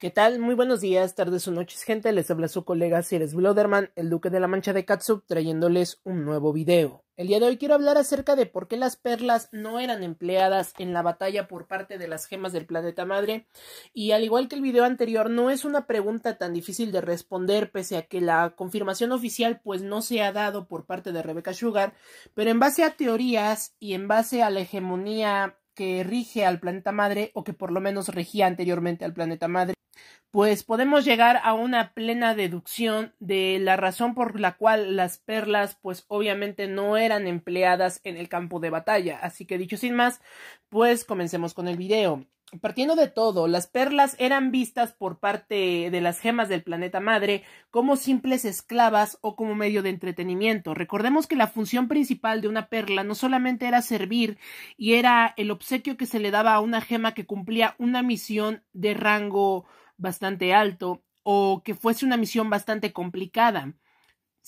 ¿Qué tal? Muy buenos días, tardes o noches, gente. Les habla su colega Ceres Bloderman, el duque de la mancha de Catsup, trayéndoles un nuevo video. El día de hoy quiero hablar acerca de por qué las perlas no eran empleadas en la batalla por parte de las gemas del planeta madre. Y al igual que el video anterior, no es una pregunta tan difícil de responder, pese a que la confirmación oficial pues no se ha dado por parte de Rebecca Sugar, pero en base a teorías y en base a la hegemonía que rige al planeta madre o que por lo menos regía anteriormente al planeta madre, pues podemos llegar a una plena deducción de la razón por la cual las perlas pues obviamente no eran empleadas en el campo de batalla. Así que dicho sin más, pues comencemos con el video. Partiendo de todo, las perlas eran vistas por parte de las gemas del planeta madre como simples esclavas o como medio de entretenimiento. Recordemos que la función principal de una perla no solamente era servir y era el obsequio que se le daba a una gema que cumplía una misión de rango bastante alto o que fuese una misión bastante complicada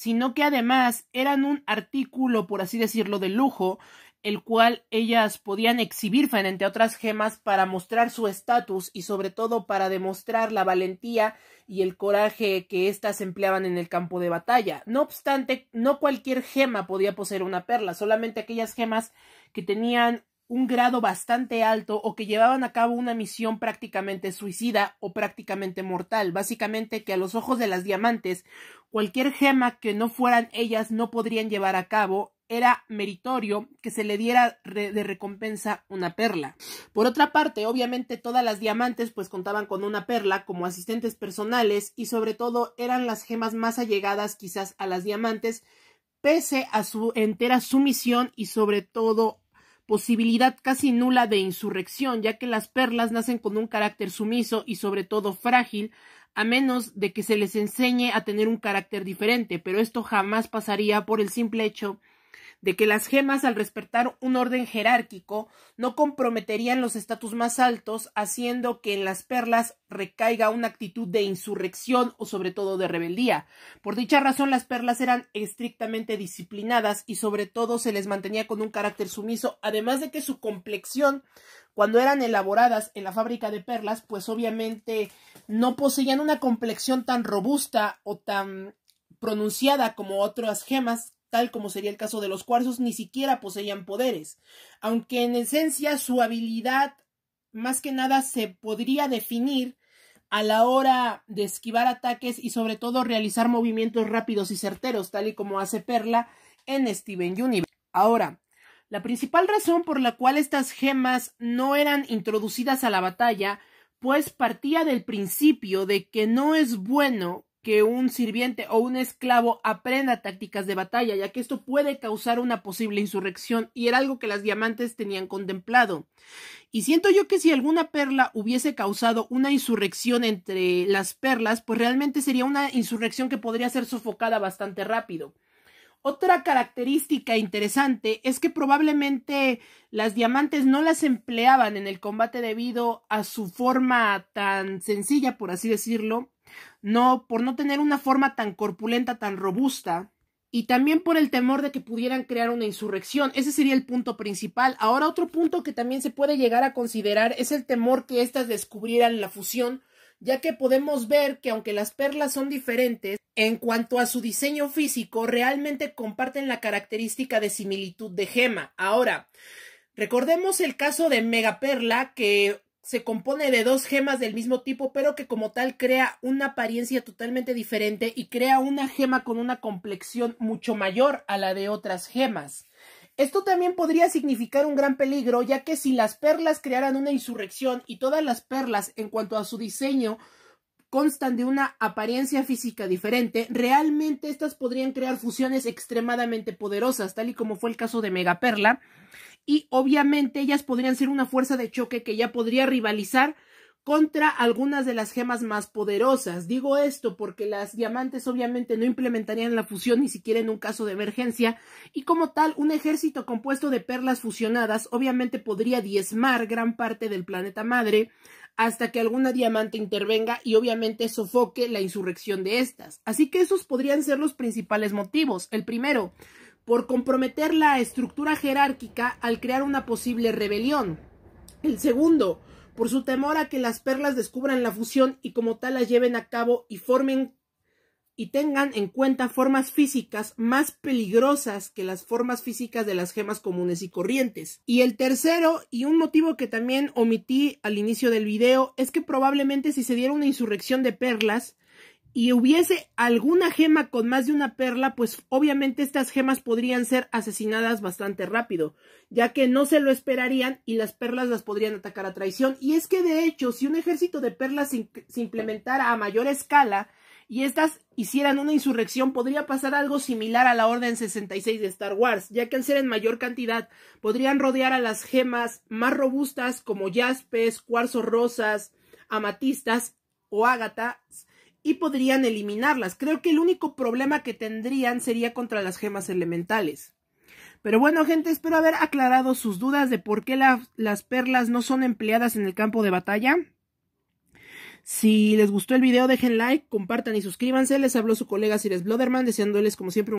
sino que además eran un artículo, por así decirlo, de lujo, el cual ellas podían exhibir frente a otras gemas para mostrar su estatus y sobre todo para demostrar la valentía y el coraje que éstas empleaban en el campo de batalla. No obstante, no cualquier gema podía poseer una perla, solamente aquellas gemas que tenían un grado bastante alto o que llevaban a cabo una misión prácticamente suicida o prácticamente mortal. Básicamente que a los ojos de las diamantes, cualquier gema que no fueran ellas no podrían llevar a cabo. Era meritorio que se le diera de recompensa una perla. Por otra parte, obviamente todas las diamantes pues contaban con una perla como asistentes personales y sobre todo eran las gemas más allegadas quizás a las diamantes pese a su entera sumisión y sobre todo posibilidad casi nula de insurrección, ya que las perlas nacen con un carácter sumiso y sobre todo frágil, a menos de que se les enseñe a tener un carácter diferente, pero esto jamás pasaría por el simple hecho de que las gemas, al respetar un orden jerárquico, no comprometerían los estatus más altos, haciendo que en las perlas recaiga una actitud de insurrección o sobre todo de rebeldía. Por dicha razón, las perlas eran estrictamente disciplinadas y sobre todo se les mantenía con un carácter sumiso, además de que su complexión cuando eran elaboradas en la fábrica de perlas, pues obviamente no poseían una complexión tan robusta o tan pronunciada como otras gemas tal como sería el caso de los cuarzos, ni siquiera poseían poderes, aunque en esencia su habilidad más que nada se podría definir a la hora de esquivar ataques y sobre todo realizar movimientos rápidos y certeros, tal y como hace Perla en Steven Universe. Ahora, la principal razón por la cual estas gemas no eran introducidas a la batalla, pues partía del principio de que no es bueno que un sirviente o un esclavo aprenda tácticas de batalla, ya que esto puede causar una posible insurrección y era algo que las diamantes tenían contemplado. Y siento yo que si alguna perla hubiese causado una insurrección entre las perlas, pues realmente sería una insurrección que podría ser sofocada bastante rápido. Otra característica interesante es que probablemente las diamantes no las empleaban en el combate debido a su forma tan sencilla, por así decirlo, no por no tener una forma tan corpulenta, tan robusta, y también por el temor de que pudieran crear una insurrección. Ese sería el punto principal. Ahora otro punto que también se puede llegar a considerar es el temor que éstas descubrieran la fusión, ya que podemos ver que aunque las perlas son diferentes, en cuanto a su diseño físico, realmente comparten la característica de similitud de gema. Ahora, recordemos el caso de Megaperla, que se compone de dos gemas del mismo tipo, pero que como tal crea una apariencia totalmente diferente y crea una gema con una complexión mucho mayor a la de otras gemas. Esto también podría significar un gran peligro, ya que si las perlas crearan una insurrección y todas las perlas en cuanto a su diseño constan de una apariencia física diferente, realmente estas podrían crear fusiones extremadamente poderosas, tal y como fue el caso de Mega Perla y obviamente ellas podrían ser una fuerza de choque que ya podría rivalizar contra algunas de las gemas más poderosas. Digo esto porque las diamantes obviamente no implementarían la fusión ni siquiera en un caso de emergencia y como tal un ejército compuesto de perlas fusionadas obviamente podría diezmar gran parte del planeta madre hasta que alguna diamante intervenga y obviamente sofoque la insurrección de estas. Así que esos podrían ser los principales motivos. El primero, por comprometer la estructura jerárquica al crear una posible rebelión. El segundo, por su temor a que las perlas descubran la fusión y como tal la lleven a cabo y formen y tengan en cuenta formas físicas más peligrosas que las formas físicas de las gemas comunes y corrientes. Y el tercero, y un motivo que también omití al inicio del video, es que probablemente si se diera una insurrección de perlas, y hubiese alguna gema con más de una perla, pues obviamente estas gemas podrían ser asesinadas bastante rápido, ya que no se lo esperarían y las perlas las podrían atacar a traición. Y es que de hecho, si un ejército de perlas se, implementara a mayor escala y estas hicieran una insurrección, podría pasar algo similar a la Orden 66 de Star Wars, ya que al ser en mayor cantidad, podrían rodear a las gemas más robustas como jaspes, cuarzos rosas, amatistas o ágatas y podrían eliminarlas. Creo que el único problema que tendrían sería contra las gemas elementales. Pero bueno, gente, espero haber aclarado sus dudas de por qué las perlas no son empleadas en el campo de batalla. Si les gustó el video, dejen like, compartan y suscríbanse. Les habló su colega Sires Bloderman, deseándoles como siempre un